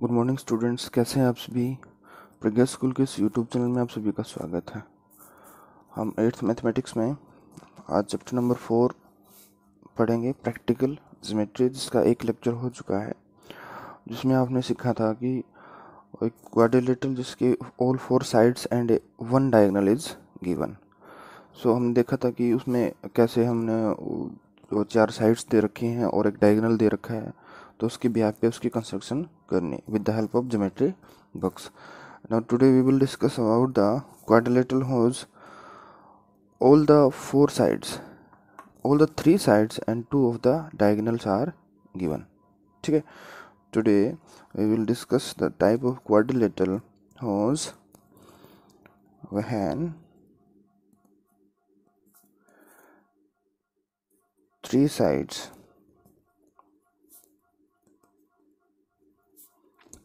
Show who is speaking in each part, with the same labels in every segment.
Speaker 1: Good morning students कैसे हैं आप सभी प्रज्ञा स्कूल के इस यूट्यूब चैनल में आप सभी का स्वागत है हम एट्थ मैथमेटिक्स में आज चैप्टर नंबर फोर पढ़ेंगे प्रैक्टिकल जीमेट्री जिसका एक लेक्चर हो चुका है जिसमें आपने सीखा था कि एक क्वाडिलेटर जिसके all four sides and one diagonal is given so हमने देखा था कि उसमें कैसे हमने चार साइड्स दे रखी हैं और एक डायगनल दे रखा है तो उसके ब्याप पे उसकी कंस्ट्रक्शन करनी with the help of geometry box now today we will discuss about the quadrilateral whose all the four sides all the three sides and two of the diagonals are given ठीक है today we will discuss the type of quadrilateral whose when three sides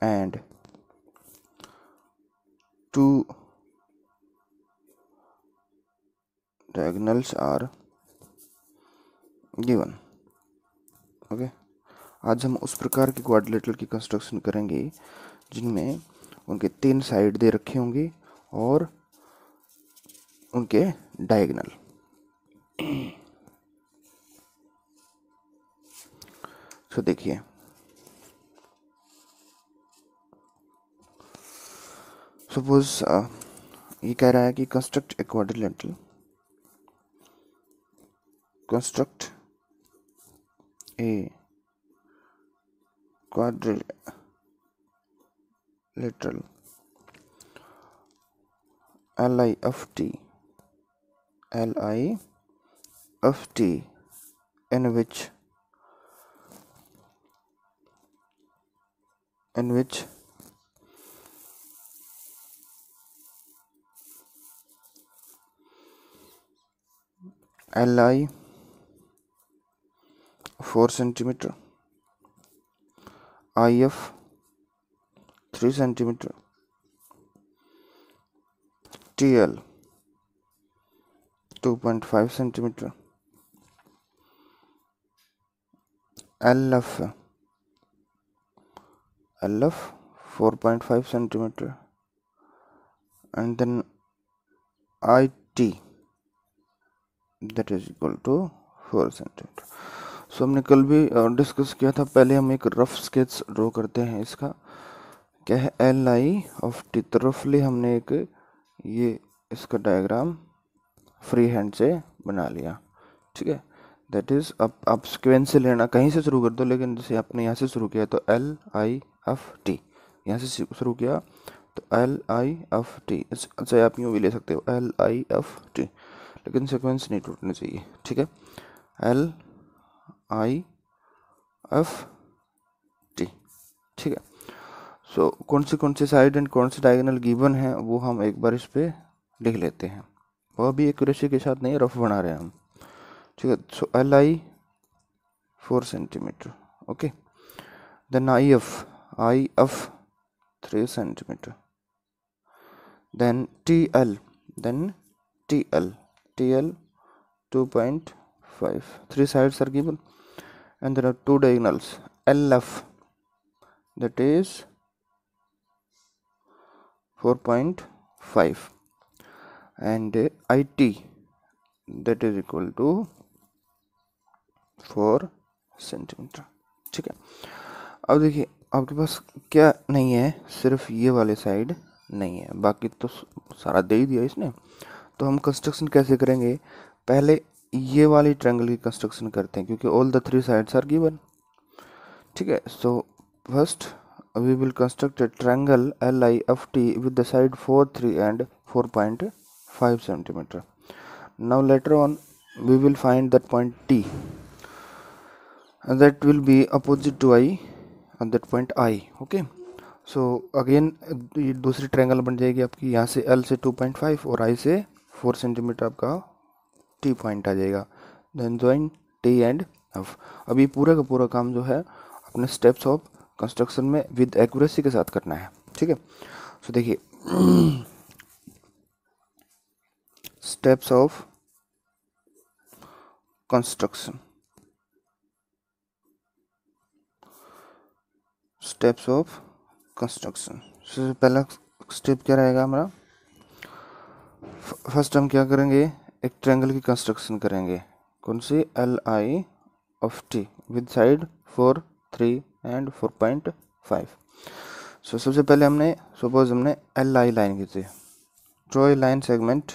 Speaker 1: and two diagonals are given okay okay? आज हम उस प्रकार के quadrilateral की construction करेंगे जिनमें उनके तीन साइड दे रखे होंगे और उनके डायगनल सो देखिए सपोज uh, ये कह रहा है कि construct a quadrilateral construct a quadrilateral L I F T L I F T in which in which li 4 centimeter if 3 centimeter tl 2.5 centimeter lf lf 4.5 centimeter and then it that is equal to four centimeter so हमने कल भी discuss uh, किया था पहले हम एक rough sketch draw करते हैं इसका क्या है एल आई ऑफ टी तो रफली हमने एक ये इसका डायग्राम फ्री हैंड से बना लिया ठीक है दैट इज़ अब आप सिक्वेंस से लेना कहीं से शुरू कर दो लेकिन जैसे आपने यहाँ से शुरू किया तो एल आई एफ टी यहाँ से शुरू किया तो एल आई एफ टी अच्छा आप यूँ भी ले सकते हो एल आई एफ टी लेकिन सिक्वेंस नहीं टूटना चाहिए ठीक है एल आई एफ टी ठीक है सो so, कौन सी कौन सी साइड एंड कौन सी डायगोनल गिवन है वो हम एक बार इस पर लिख लेते हैं वह भी एक्यूरेसी के साथ नहीं रफ बना रहे हैं हम ठीक है so L I four centimeter okay then I F I F three centimeter then T L then T L T L two point five three sides are given and there are two diagonals lf that is 4.5 and uh, it that is equal to 4 centimeter ठीक है अब देखिए आपके पास क्या नहीं है सिर्फ ये वाले साइड नहीं है बाकी तो सारा दे ही दिया इसने तो हम कंस्ट्रक्शन कैसे करेंगे पहले ये वाली ट्रायंगल की कंस्ट्रक्शन करते हैं क्योंकि all the three sides are given ठीक है so first we will construct triangle L I F T with the side four three and four point five centimeter now later on we will find that point T that will be opposite to I that point I okay so again ये दूसरी triangle बन जाएगी आपकी यहाँ से L से to point five और I से फोर सेंटीमीटर आपका टी पॉइंट आ जाएगा then join T and F अब ये पूरा का पूरा काम जो है अपने स्टेप्स ऑफ कंस्ट्रक्शन में विद एक्यूरेसी के साथ करना है ठीक है सो देखिए steps of construction steps of construction सबसे पहला स्टेप क्या रहेगा हमारा फर्स्ट हम क्या करेंगे एक ट्रैंगल की कंस्ट्रक्शन करेंगे कौन सी L I of T with side four three and four point five so सबसे पहले हमने सपोज हमने एल आई लाइन की थी draw a line segment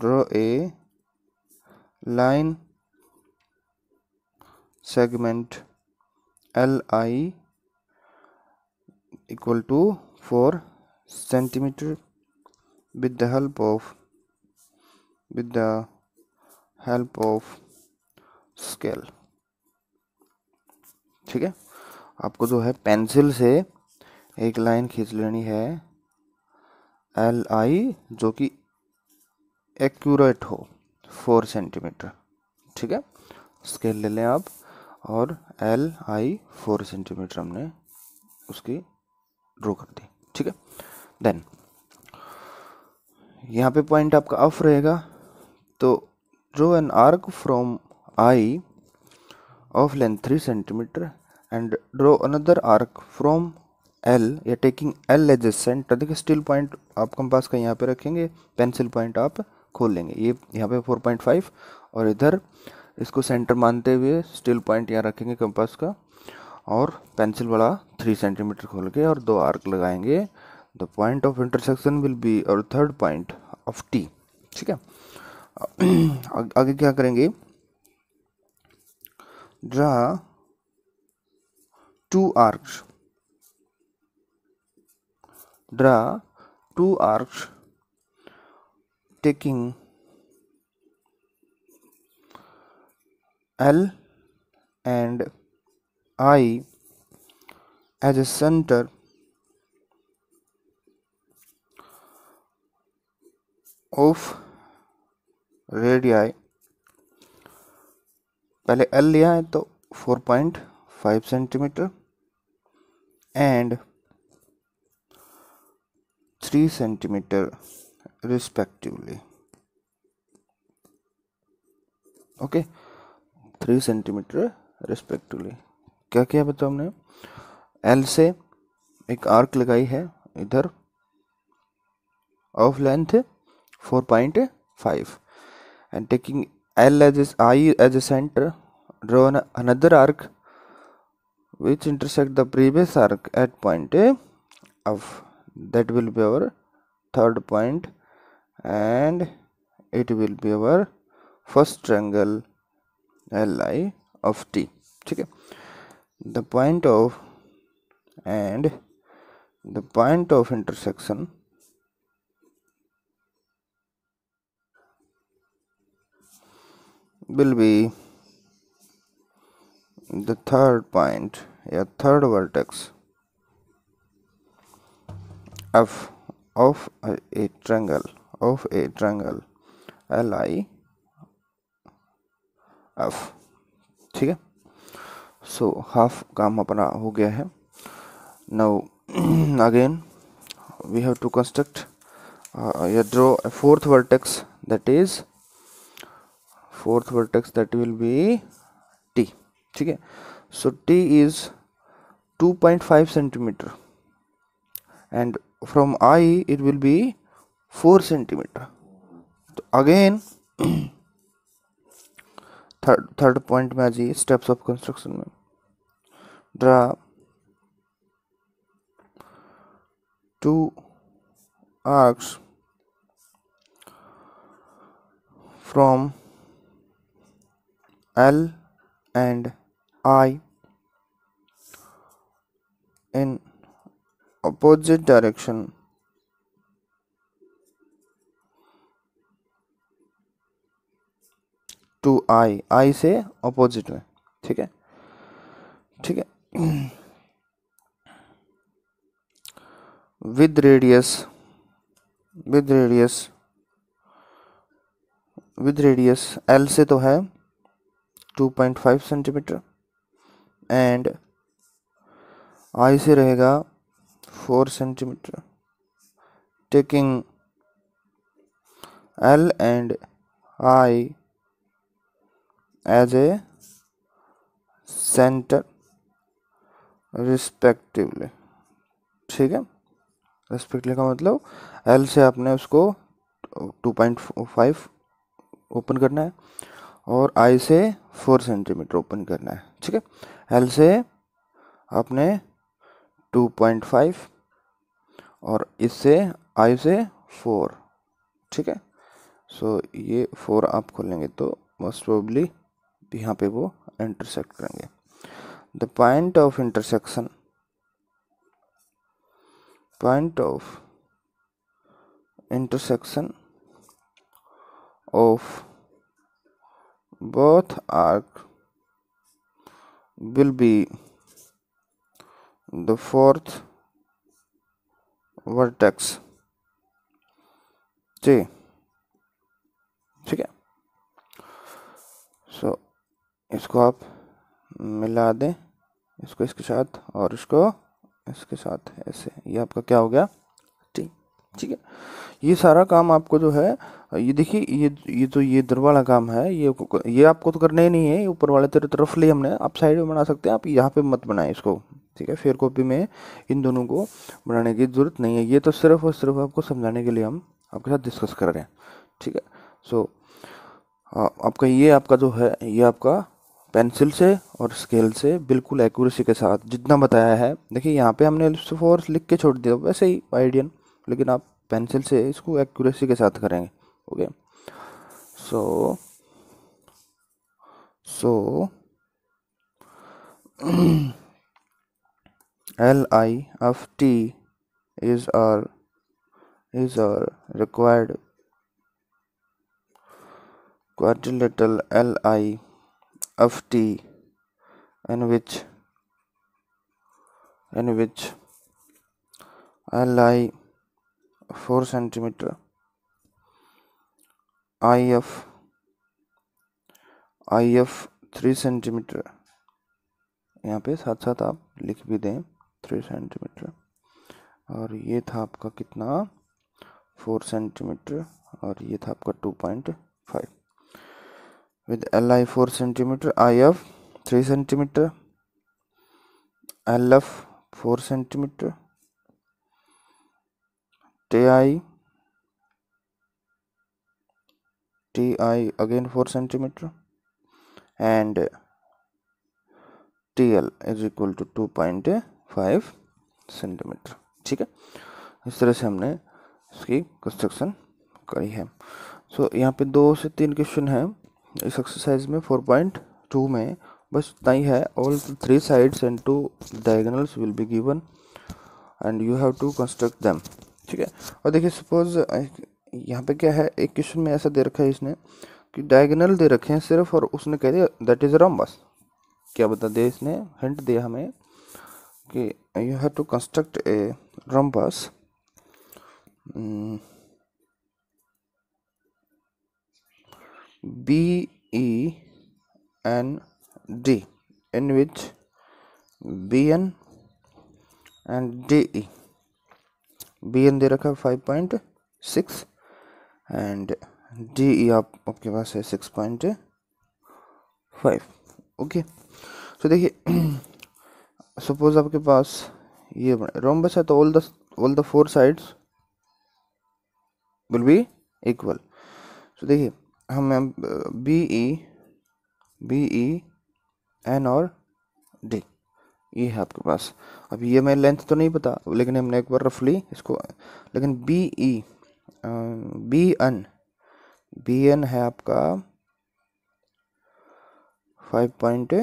Speaker 1: draw a line segment L I equal to four centimeter with the help of with the help of scale ठीक है आपको जो है पेंसिल से एक लाइन खींच लेनी है एल आई जो कि एक्यूरेट हो फोर सेंटीमीटर ठीक है स्केल ले लें आप और एल आई फोर सेंटीमीटर हमने उसकी ड्रॉ कर दी ठीक है देन यहाँ पे पॉइंट आपका ऑफ रहेगा तो draw an arc from I of length three centimeter and draw another arc from L या taking L as a centre देखिए स्टील पॉइंट आप कंपास का यहाँ पे रखेंगे पेंसिल पॉइंट आप खोल लेंगे ये यहाँ पे 4.5 और इधर इसको सेंटर मानते हुए स्टील पॉइंट यहाँ रखेंगे कंपास का और पेंसिल वाला थ्री सेंटीमीटर खोल के और दो आर्क लगाएंगे the point of intersection will be और थर्ड पॉइंट ऑफ टी ठीक है आगे क्या करेंगे draw two arcs draw two arcs taking L and I as a centre of radii पहले एल लिया है तो 4.5 centimeter and 3 centimeter respectively okay three centimeter respectively क्या किया बताओ हमने एल से एक आर्क लगाई है इधर of length 4.5 and taking L as is I as a center draw an, another arc which intersect the previous arc at point A of that will be our third point and it will be our first triangle Li of T okay the point of and the point of intersection will be the third point a third vertex of of a, triangle of a triangle L I F ठीक है so half काम अपना हो गया है now again we have to construct draw fourth vertex that is fourth vertex that will be T ठीक है so T is 2.5 centimeter and from I it will be 4 centimeter तो again थर्ड थर्ड पॉइंट में आ जाइए steps of construction में draw two arcs from L and I in opposite direction to I I से opposite में ठीक है ठीक है with radius with radius with radius L से तो है 2.5 सेंटीमीटर एंड आई से रहेगा 4 centimetre taking L and I as a centre respectively ठीक है रिस्पेक्टिवली का मतलब एल से आपने उसको 2.5 ओपन करना है और आई से फोर सेंटीमीटर ओपन करना है ठीक है एल से आपने टू पॉइंट फाइव और इससे आई से फोर ठीक है सो ये फोर आप खोलेंगे तो मोस्ट प्रोबली यहाँ पे वो इंटरसेक्ट करेंगे the point of intersection point of intersection of both are will be the fourth vertex J ठीक है सो इसको आप मिला दें इसको इसके साथ और इसको इसके साथ ऐसे ये आपका क्या हो गया ठीक ठीक है ये सारा काम आपको जो है ये देखिए ये ये तो ये इधर वाला काम है ये ये आपको तो करना ही नहीं है ऊपर वाले तेरे तरफ ले हमने आप साइड में बना सकते हैं आप यहाँ पे मत बनाएं इसको ठीक है फेयर कॉपी में इन दोनों को बनाने की ज़रूरत नहीं है ये तो सिर्फ और सिर्फ आपको समझाने के लिए हम आपके साथ डिस्कस कर रहे हैं ठीक है सो आपका ये आपका जो है ये आपका पेंसिल से और स्केल से बिल्कुल एक्यूरेसी के साथ जितना बताया है देखिए यहाँ पे हमने फोर्स लिख के छोड़ दिया वैसे ही आइडियन लेकिन आप पेंसिल से इसको एक्यूरेसी के साथ करेंगे okay so so li of t is our is our required quadrilateral li of t in which in which li 4 centimeter I F I F three centimetre यहाँ पे साथ साथ आप लिख भी दें थ्री सेंटीमीटर और ये था आपका कितना फोर सेंटीमीटर और ये था आपका two point five with L I four centimetre I F three centimetre L F four centimetre टे I ti again 4 cm and tl is equal to 2.5 cm ठीक है इस तरह से हमने इसकी कंस्ट्रक्शन करी है सो so, यहाँ पे दो से तीन क्वेश्चन है इस एक्सरसाइज में 4.2 में बस इतना ही है all three sides and two diagonals will be given and you have to construct them ठीक है और देखिए सपोज यहाँ पे क्या है एक क्वेश्चन में ऐसा दे रखा है इसने कि डायगोनल दे रखे हैं सिर्फ और उसने कह दिया दैट इज़ रॉम्बस क्या बता दिया इसने हिंट दिया हमें कि you have to construct a rhombus B E N D in which B N and D E B N दे रखा है five point six and D E आप आपके पास है सिक्स पॉइंट फाइव ओके तो देखिए सपोज आपके पास ये रोमबस है तो all the all the four sides will be equal तो देखिए हम B E B E N और डी ये है आपके पास अब ये मैं लेंथ तो नहीं पता लेकिन हमने एक बार रफली इसको लेकिन B E e, B N B N है आपका फाइव पॉइंट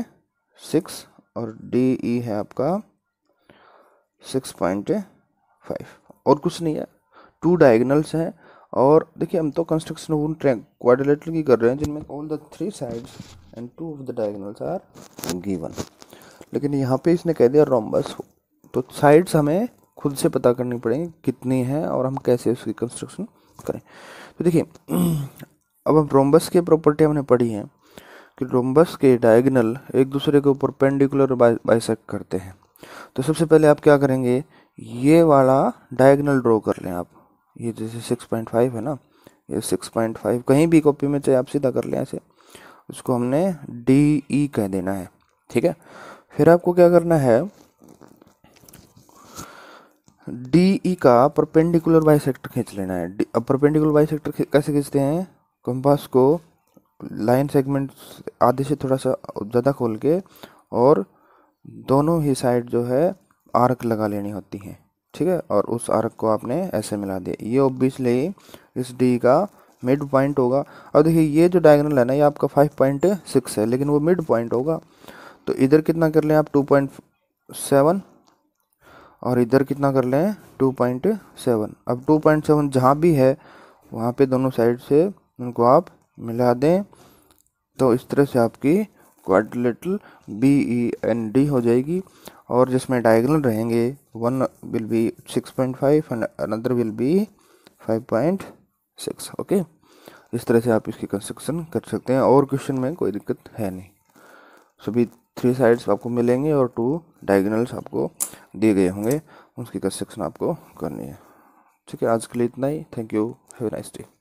Speaker 1: सिक्स और डी ई है आपका सिक्स पॉइंट फाइव और कुछ नहीं है टू डायगनल्स हैं और देखिए हम तो कंस्ट्रक्शन ऑफ ट्रैंक क्वाड्रिलेटरल की कर रहे हैं जिनमें all the three sides and two of the diagonals are given लेकिन यहाँ पे इसने कह दिया रोम्बस तो साइड्स हमें खुद से पता करनी पड़ेगी कितनी है और हम कैसे उसकी कंस्ट्रक्शन करें तो देखिए अब हम रोम्बस की प्रॉपर्टी हमने पढ़ी है कि रोम्बस के डायगनल एक दूसरे के ऊपर पेंडिकुलर बाइसेक करते हैं तो सबसे पहले आप क्या करेंगे ये वाला डायगनल ड्रॉ कर लें आप ये जैसे सिक्स पॉइंट फाइव है ना ये सिक्स पॉइंट फाइव कहीं भी कॉपी में चाहे आप सीधा कर लें ऐसे उसको हमने डी ई कह देना है ठीक है फिर आपको क्या करना है डी ई e का परपेंडिकुलर बाइसेक्टर खींच लेना है अब परपेंडिकुलर बाइसेक्टर कैसे खींचते हैं कंपास को लाइन सेगमेंट आधे से थोड़ा सा ज़्यादा खोल के और दोनों ही साइड जो है आर्क लगा लेनी होती है ठीक है और उस आर्क को आपने ऐसे मिला दिया ये ओबियसली इस डी e का मिड पॉइंट होगा अब देखिए ये जो डायगनल है ना ये आपका फाइव पॉइंट सिक्स है लेकिन वो मिड पॉइंट होगा तो इधर कितना कर लें आप टू पॉइंट सेवन और इधर कितना कर लें टू पॉइंट सेवन अब टू पॉइंट सेवन जहाँ भी है वहाँ पे दोनों साइड से उनको आप मिला दें तो इस तरह से आपकी quadrilateral B E N D हो जाएगी और जिसमें डायगनल रहेंगे one will be six point five and another will be five point six okay इस तरह से आप इसकी कंस्ट्रक्शन कर सकते हैं और क्वेश्चन में कोई दिक्कत है नहीं सभी थ्री साइड्स आपको मिलेंगे और टू डायगनल्स आपको दिए गए होंगे उसकी कंस्ट्रक्शन आपको करनी है ठीक है आज के लिए इतना ही thank you have nice day